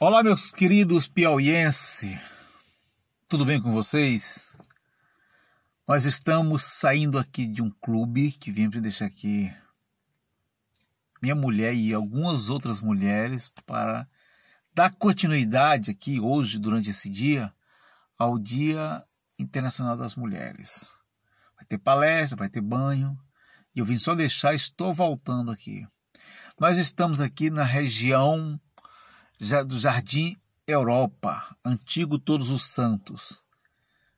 Olá, meus queridos piauiense, tudo bem com vocês? Nós estamos saindo aqui de um clube que para deixar aqui minha mulher e algumas outras mulheres para dar continuidade aqui hoje, durante esse dia, ao Dia Internacional das Mulheres. Vai ter palestra, vai ter banho, e eu vim só deixar, estou voltando aqui. Nós estamos aqui na região do Jardim Europa, antigo Todos os Santos.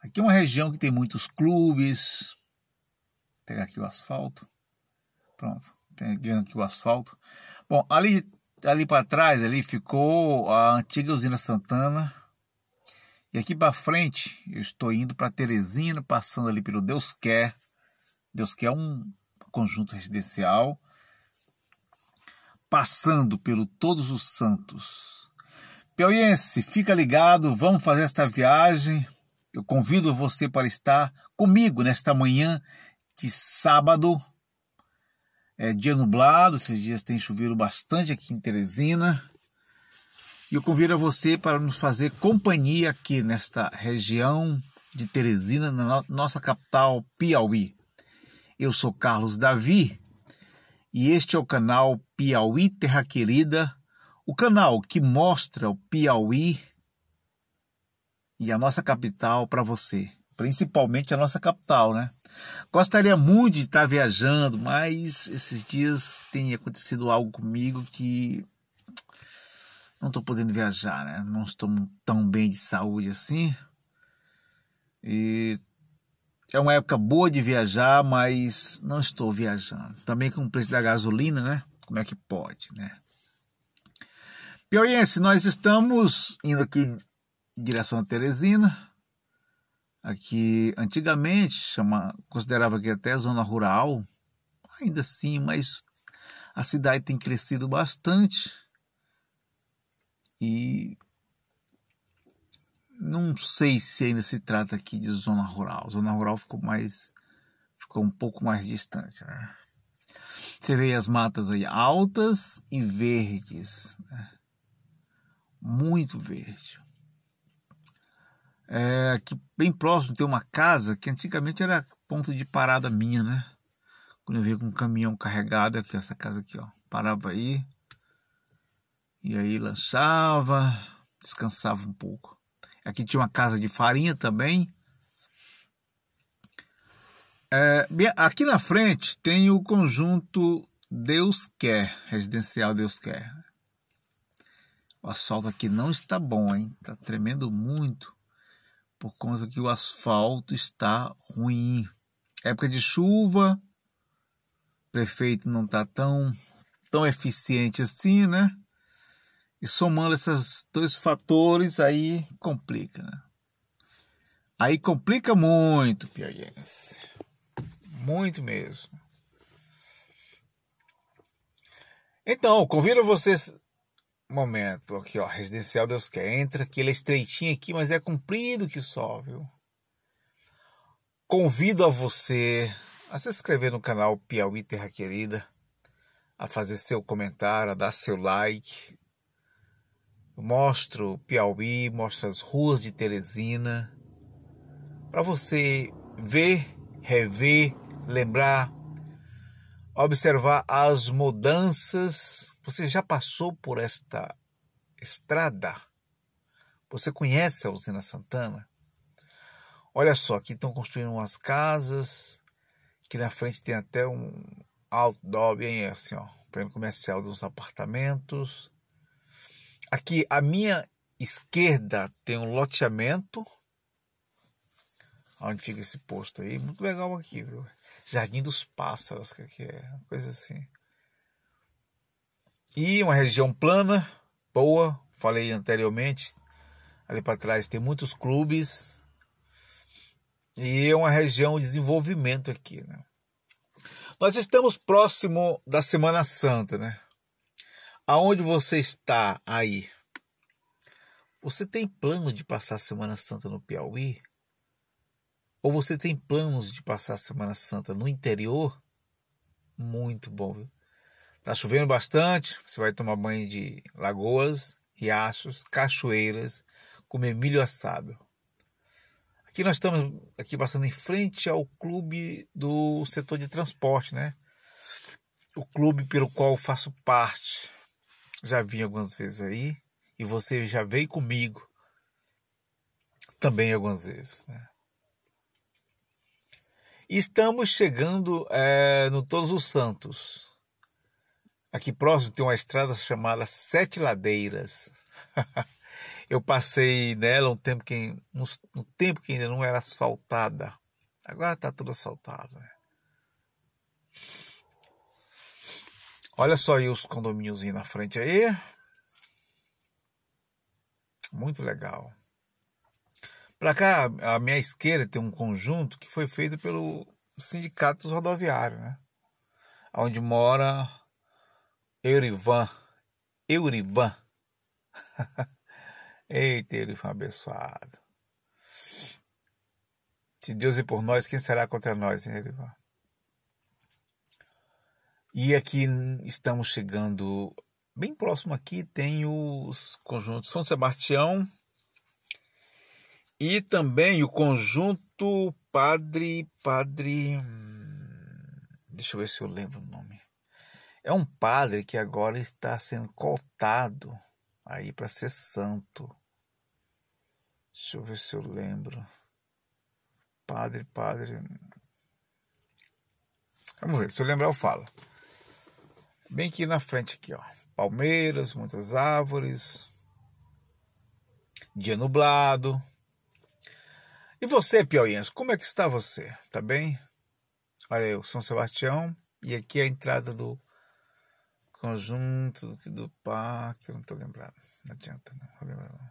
Aqui é uma região que tem muitos clubes. Vou pegar aqui o asfalto. Pronto, pegando aqui o asfalto. Bom, ali, ali para trás ali ficou a antiga usina Santana. E aqui para frente, eu estou indo para Teresina, passando ali pelo Deus Quer. Deus Quer é um conjunto residencial passando pelo Todos os Santos. Piauiense, fica ligado, vamos fazer esta viagem. Eu convido você para estar comigo nesta manhã de sábado. É dia nublado, esses dias tem chovido bastante aqui em Teresina. E eu convido a você para nos fazer companhia aqui nesta região de Teresina, na nossa capital Piauí. Eu sou Carlos Davi e este é o canal Piauí Terra Querida, o canal que mostra o Piauí e a nossa capital para você, principalmente a nossa capital, né? Gostaria muito de estar tá viajando, mas esses dias tem acontecido algo comigo que não estou podendo viajar, né? Não estou tão bem de saúde assim. E é uma época boa de viajar, mas não estou viajando. Também com o preço da gasolina, né? Como é que pode, né? Piauiense, nós estamos indo aqui em direção a Teresina. Aqui, antigamente, chama, considerava que até zona rural, ainda assim, mas a cidade tem crescido bastante. E não sei se ainda se trata aqui de zona rural. Zona rural ficou mais ficou um pouco mais distante, né? Você vê as matas aí altas e verdes, né? muito verde. É, aqui bem próximo tem uma casa que antigamente era ponto de parada minha, né? Quando eu via com um caminhão carregado aqui, essa casa aqui, ó, parava aí e aí lançava, descansava um pouco. Aqui tinha uma casa de farinha também, é, aqui na frente tem o conjunto Deus Quer, residencial Deus Quer. O asfalto aqui não está bom, hein? Está tremendo muito por conta que o asfalto está ruim. Época de chuva, o prefeito não está tão, tão eficiente assim, né? E somando esses dois fatores, aí complica, né? Aí complica muito, Piauiense muito mesmo. Então, convido vocês. Momento, aqui ó, residencial Deus quer. Entra que ele é estreitinho aqui, mas é comprido que só, viu? Convido a você a se inscrever no canal Piauí Terra Querida, a fazer seu comentário, a dar seu like. Eu mostro Piauí, mostro as ruas de Teresina, para você ver, rever lembrar, observar as mudanças. Você já passou por esta estrada? Você conhece a usina Santana? Olha só, aqui estão construindo umas casas, que na frente tem até um outdoor bem assim, ó, prêmio comercial dos apartamentos. Aqui à minha esquerda tem um loteamento, onde fica esse posto aí, muito legal aqui, viu? Jardim dos Pássaros, que é, é coisa assim. E uma região plana, boa, falei anteriormente, ali para trás tem muitos clubes. E é uma região de desenvolvimento aqui, né? Nós estamos próximo da Semana Santa, né? Aonde você está aí? Você tem plano de passar a Semana Santa no Piauí? ou você tem planos de passar a Semana Santa no interior, muito bom. Viu? Tá chovendo bastante, você vai tomar banho de lagoas, riachos, cachoeiras, comer milho assado. Aqui nós estamos aqui passando em frente ao clube do setor de transporte, né? O clube pelo qual eu faço parte. Já vim algumas vezes aí e você já veio comigo também algumas vezes, né? Estamos chegando é, no Todos os Santos. Aqui próximo tem uma estrada chamada Sete Ladeiras. Eu passei nela um tempo que, um, tempo que ainda não era asfaltada. Agora está tudo asfaltado. Né? Olha só aí os condomínios na frente aí. Muito legal. Para cá, à minha esquerda, tem um conjunto que foi feito pelo Sindicato dos Rodoviários, né? Onde mora Eurivan. Eurivan. Eita, Eurivan abençoado. Se Deus é por nós, quem será contra nós, hein, Eurivan? E aqui estamos chegando bem próximo aqui tem os conjuntos São Sebastião, e também o conjunto Padre. Padre. Hum, deixa eu ver se eu lembro o nome. É um padre que agora está sendo cotado aí para ser santo. Deixa eu ver se eu lembro. Padre, padre. Hum. Vamos ver, se eu lembrar eu falo. Bem aqui na frente aqui, ó. Palmeiras, muitas árvores. Dia nublado. E você, piauiense, como é que está você? Tá bem? Olha eu, São Sebastião, e aqui é a entrada do conjunto do, parque, eu não estou lembrado. Não adianta, não vou lembrar não.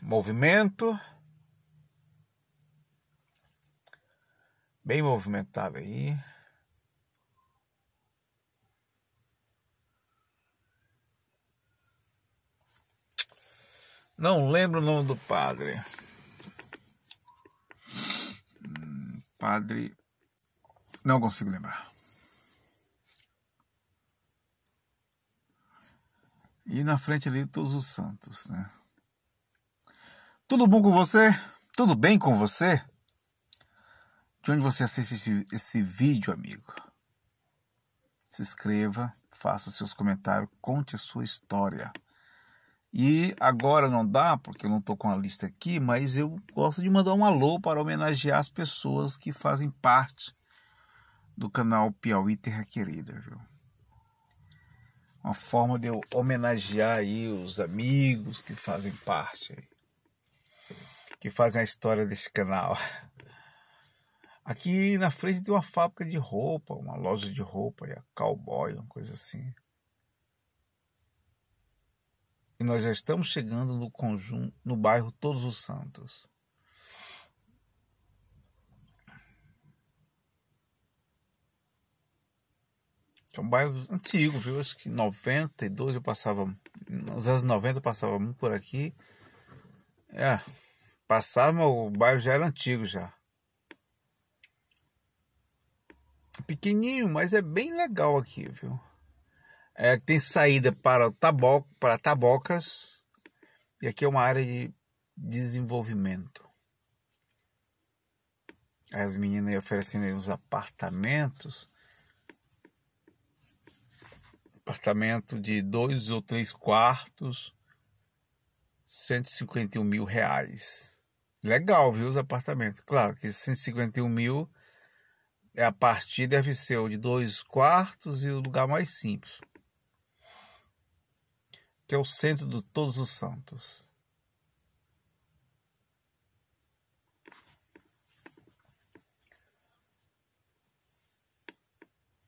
Movimento. Bem movimentado aí. Não lembro o nome do padre. Hum, padre. Não consigo lembrar. E na frente ali todos os santos, né? Tudo bom com você? Tudo bem com você? De onde você assiste esse, esse vídeo, amigo? Se inscreva, faça os seus comentários, conte a sua história. E agora não dá, porque eu não estou com a lista aqui, mas eu gosto de mandar um alô para homenagear as pessoas que fazem parte do canal Piauí Terra Querida, viu? Uma forma de eu homenagear aí os amigos que fazem parte aí que fazem a história desse canal. Aqui na frente tem uma fábrica de roupa, uma loja de roupa, e a cowboy, uma coisa assim. E nós já estamos chegando no conjunto, no bairro Todos os Santos. É um bairro antigo, viu? Acho que 92 eu passava. Nos anos 90 eu passava muito por aqui. É. Passava, o bairro já era antigo já. Pequenininho, mas é bem legal aqui, viu? É, tem saída para, taboc, para tabocas. E aqui é uma área de desenvolvimento. As meninas oferecendo uns apartamentos. Apartamento de dois ou três quartos. 151 mil reais. Legal, viu, os apartamentos. Claro que 151 mil é a partir, deve ser o de dois quartos e o lugar mais simples que é o centro de todos os santos.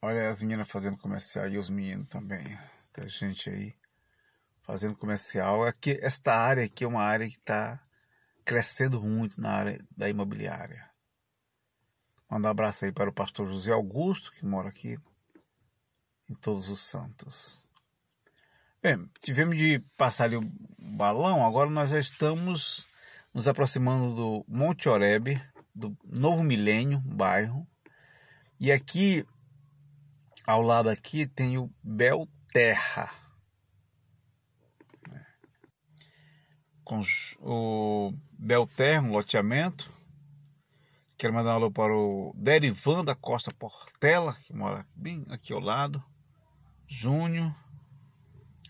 Olha as meninas fazendo comercial e os meninos também. Tem gente aí fazendo comercial. Aqui, esta área aqui é uma área que está crescendo muito na área da imobiliária. Manda um abraço aí para o pastor José Augusto, que mora aqui em Todos os Santos. Bem, é, tivemos de passar ali o balão, agora nós já estamos nos aproximando do Monte Oreb, do Novo Milênio, bairro. E aqui, ao lado aqui, tem o Belterra. É. Com o Belterra, um loteamento. Quero mandar um alô para o Derivan da Costa Portela, que mora bem aqui ao lado. Júnior.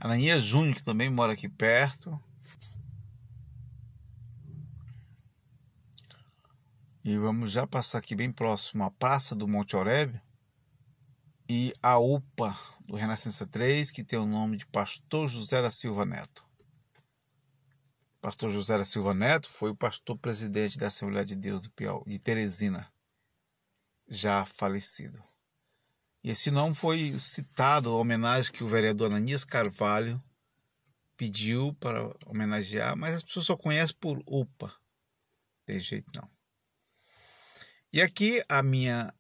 Ananinha Júnior, que também mora aqui perto. E vamos já passar aqui bem próximo à Praça do Monte Oreb e a UPA do Renascença 3, que tem o nome de Pastor José da Silva Neto. Pastor José da Silva Neto foi o pastor presidente da Assembleia de Deus do Piauí, de Teresina, já falecido. Esse nome foi citado, a homenagem que o vereador Ananias Carvalho pediu para homenagear, mas as pessoas só conhecem por UPA. Tem jeito não. E aqui à minha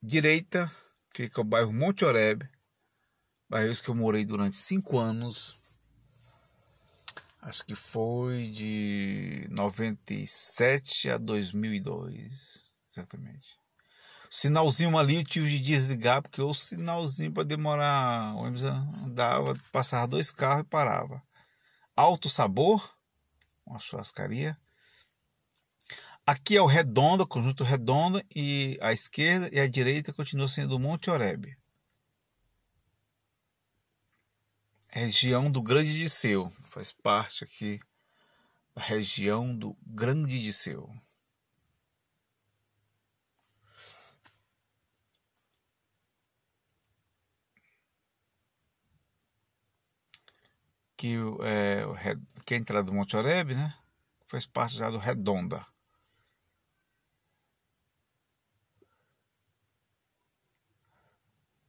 direita fica o bairro Monte Oreb, bairro que eu morei durante cinco anos. Acho que foi de 97 a 2002, exatamente sinalzinho ali, tive de desligar, porque o sinalzinho para demorar, o ônibus andava, passava dois carros e parava. Alto Sabor, uma churrascaria. Aqui é o redondo conjunto redondo e a esquerda e a direita continua sendo o Monte Oreb. Região do Grande Disseu, faz parte aqui da região do Grande Disseu. que, é, que é a entrada do Monte Oreb, né? Faz parte já do Redonda.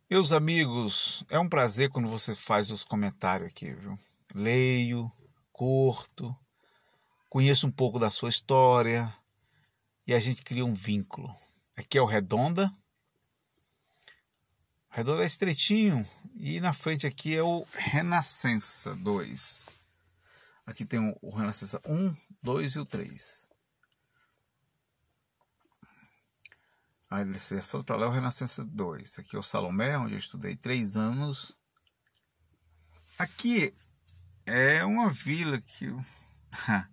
Meus amigos, é um prazer quando você faz os comentários aqui, viu? Leio, curto, conheço um pouco da sua história e a gente cria um vínculo. Aqui é o Redonda, Redor é estreitinho e na frente aqui é o Renascença 2. Aqui tem o Renascença 1, 2 e o 3. Aí ele se é para lá é o Renascença 2. Aqui é o Salomé, onde eu estudei três anos. Aqui é uma vila que.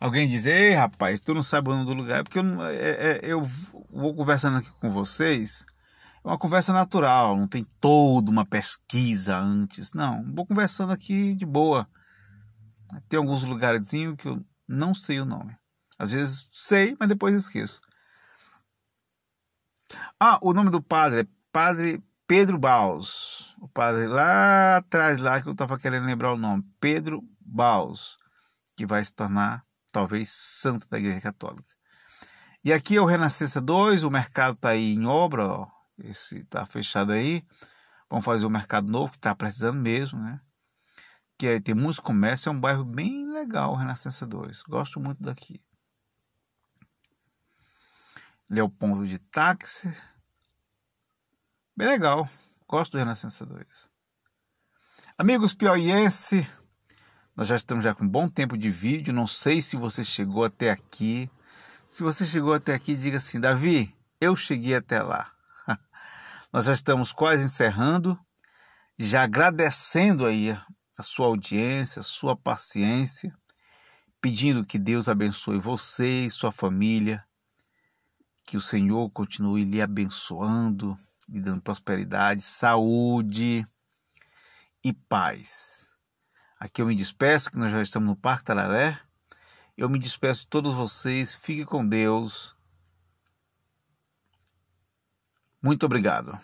Alguém diz, ei rapaz, tu não sabe o nome do lugar, é porque eu, é, é, eu vou conversando aqui com vocês é uma conversa natural, não tem toda uma pesquisa antes. Não, vou conversando aqui de boa. Tem alguns lugares que eu não sei o nome. Às vezes sei, mas depois esqueço. Ah, o nome do padre é Padre Pedro Baus. O padre lá atrás, lá que eu estava querendo lembrar o nome. Pedro Baus, que vai se tornar talvez santo da Igreja Católica. E aqui é o Renascença 2, o mercado está aí em obra, ó esse está fechado aí. Vamos fazer o mercado novo que está precisando mesmo, né? Que é, tem muitos comércios, é um bairro bem legal, Renascença 2. Gosto muito daqui. Ele é o ponto de táxi. Bem legal. Gosto do Renascença 2. Amigos piauiense, nós já estamos já com um bom tempo de vídeo. Não sei se você chegou até aqui. Se você chegou até aqui, diga assim, Davi, eu cheguei até lá. Nós já estamos quase encerrando, já agradecendo aí a sua audiência, a sua paciência, pedindo que Deus abençoe você e sua família, que o Senhor continue lhe abençoando, lhe dando prosperidade, saúde e paz. Aqui eu me despeço, que nós já estamos no Parque Talaré. Eu me despeço de todos vocês. Fique com Deus. Muito obrigado.